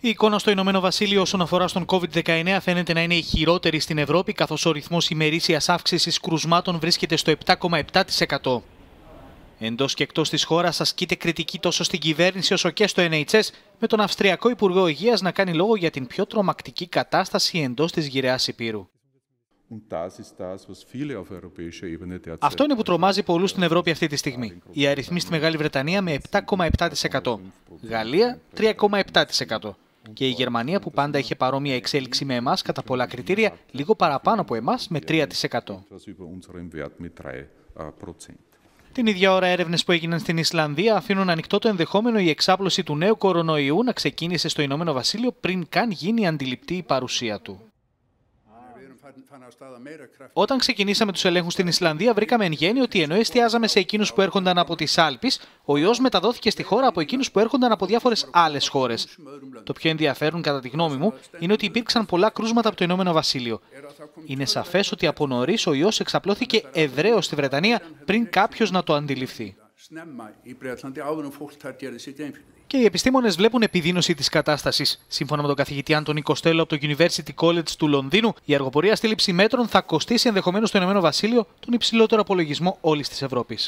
Η εικόνα στο Ηνωμένο Βασίλειο όσον αφορά στον COVID-19 φαίνεται να είναι η χειρότερη στην Ευρώπη, καθώς ο ρυθμός ημερήσιας αύξησης κρουσμάτων βρίσκεται στο 7,7%. Εντός και εκτός της χώρας ασκείται κριτική τόσο στην κυβέρνηση όσο και στο NHS, με τον Αυστριακό Υπουργό Υγείας να κάνει λόγο για την πιο τρομακτική κατάσταση εντός της γυραιά Υπήρου. Αυτό είναι που τρομάζει πολλούς στην Ευρώπη αυτή τη στιγμή. Οι αριθμοί στη Μεγάλη Βρετανία με 7,7%. Γαλλία 3,7%. Και η Γερμανία που πάντα είχε παρόμοια εξέλιξη με εμάς κατά πολλά κριτήρια, λίγο παραπάνω από εμάς με 3%. Την ίδια ώρα, έρευνες που έγιναν στην Ισλανδία αφήνουν ανοιχτό το ενδεχόμενο η εξάπλωση του νέου κορονοϊού να ξεκίνησε στο Ηνωμένο Βασίλειο πριν καν γίνει αντιληπτή η παρουσία του. Όταν ξεκινήσαμε τους ελέγχους στην Ισλανδία, βρήκαμε εν γέννη ότι ενώ εστιάζαμε σε εκείνους που έρχονταν από τις Άλπε, ο ιό μεταδόθηκε στη χώρα από εκείνους που έρχονταν από διάφορες άλλες χώρες. Το πιο ενδιαφέρον, κατά τη γνώμη μου, είναι ότι υπήρξαν πολλά κρούσματα από το Ηνωμένο Βασίλειο. Είναι σαφές ότι από νωρίς ο ιό εξαπλώθηκε ευρέω στη Βρετανία πριν κάποιος να το αντιληφθεί και οι επιστήμονες βλέπουν επιδείνωση της κατάστασης. Σύμφωνα με τον καθηγητή Άντωνη Κοστέλο από το University College του Λονδίνου, η αργοπορία στη λήψη μέτρων θα κοστίσει ενδεχομένως στο Ηνωμένο Βασίλειο τον υψηλότερο απολογισμό όλης της Ευρώπης.